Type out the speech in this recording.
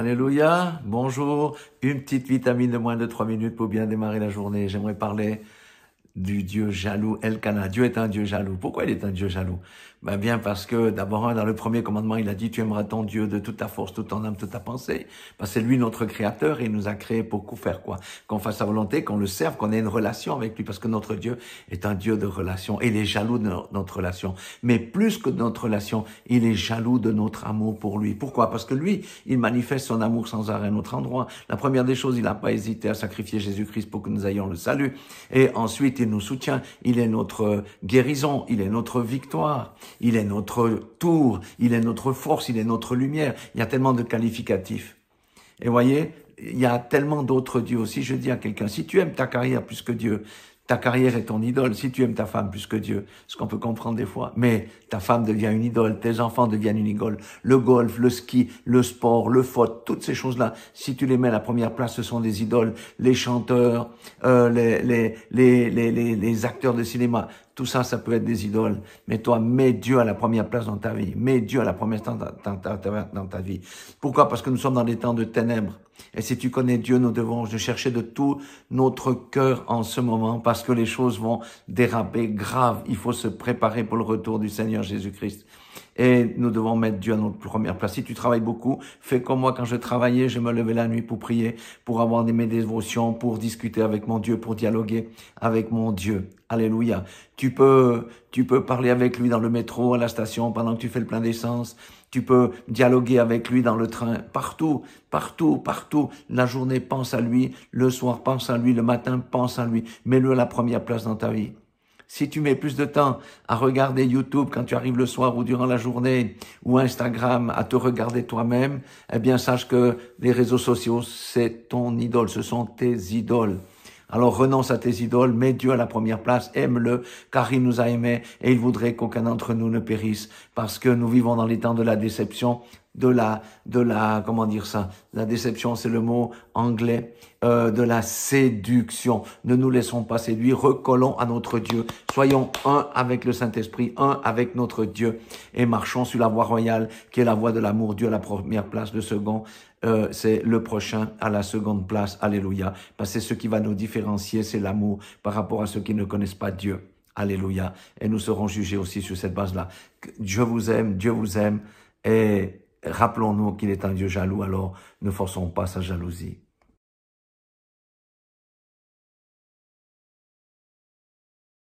Alléluia. Bonjour. Une petite vitamine de moins de 3 minutes pour bien démarrer la journée. J'aimerais parler du Dieu jaloux Elkanah. Dieu est un Dieu jaloux. Pourquoi il est un Dieu jaloux ben Bien parce que d'abord, hein, dans le premier commandement, il a dit, tu aimeras ton Dieu de toute ta force, toute ton âme, toute ta pensée. Parce ben, c'est lui notre créateur et il nous a créé pour faire quoi Qu'on fasse sa volonté, qu'on le serve, qu'on ait une relation avec lui. Parce que notre Dieu est un Dieu de relation. il est jaloux de notre relation. Mais plus que de notre relation, il est jaloux de notre amour pour lui. Pourquoi Parce que lui, il manifeste son amour sans arrêt à notre endroit. La première des choses, il n'a pas hésité à sacrifier Jésus-Christ pour que nous ayons le salut. Et ensuite, il nous soutient, il est notre guérison, il est notre victoire, il est notre tour, il est notre force, il est notre lumière. Il y a tellement de qualificatifs. Et voyez, il y a tellement d'autres dieux aussi. Je dis à quelqu'un, si tu aimes ta carrière plus que Dieu, ta carrière est ton idole, si tu aimes ta femme plus que Dieu, ce qu'on peut comprendre des fois, mais ta femme devient une idole, tes enfants deviennent une idole, le golf, le ski, le sport, le foot, toutes ces choses-là, si tu les mets à la première place, ce sont des idoles, les chanteurs, euh, les, les, les, les, acteurs de cinéma, tout ça, ça peut être des idoles. Mais toi, mets Dieu à la première place dans ta vie. Mets Dieu à la première place dans ta, vie. Pourquoi Parce que nous sommes dans des temps de ténèbres. Et si tu connais Dieu, nous devons le chercher de tout notre cœur en ce moment parce que les choses vont déraper grave. Il faut se préparer pour le retour du Seigneur Jésus-Christ. Et nous devons mettre Dieu à notre première place. Si tu travailles beaucoup, fais comme moi quand je travaillais, je me levais la nuit pour prier, pour avoir mes dévotions, pour discuter avec mon Dieu, pour dialoguer avec mon Dieu. Alléluia. Tu peux, tu peux parler avec lui dans le métro, à la station, pendant que tu fais le plein d'essence. Tu peux dialoguer avec lui dans le train, partout, partout, partout. La journée, pense à lui. Le soir, pense à lui. Le matin, pense à lui. Mets-le à la première place dans ta vie. Si tu mets plus de temps à regarder YouTube quand tu arrives le soir ou durant la journée ou Instagram à te regarder toi-même, eh bien sache que les réseaux sociaux, c'est ton idole, ce sont tes idoles. Alors renonce à tes idoles, mets Dieu à la première place, aime-le, car il nous a aimés et il voudrait qu'aucun d'entre nous ne périsse, parce que nous vivons dans les temps de la déception, de la, de la, comment dire ça, la déception, c'est le mot anglais, euh, de la séduction. Ne nous laissons pas séduire, recollons à notre Dieu. Soyons un avec le Saint-Esprit, un avec notre Dieu et marchons sur la voie royale qui est la voie de l'amour. Dieu à la première place, le second, euh, c'est le prochain à la seconde place. Alléluia. Parce que ce qui va nous différencier, c'est l'amour par rapport à ceux qui ne connaissent pas Dieu. Alléluia. Et nous serons jugés aussi sur cette base-là. Je vous aime, Dieu vous aime. Et Rappelons-nous qu'il est un Dieu jaloux, alors ne forçons pas sa jalousie.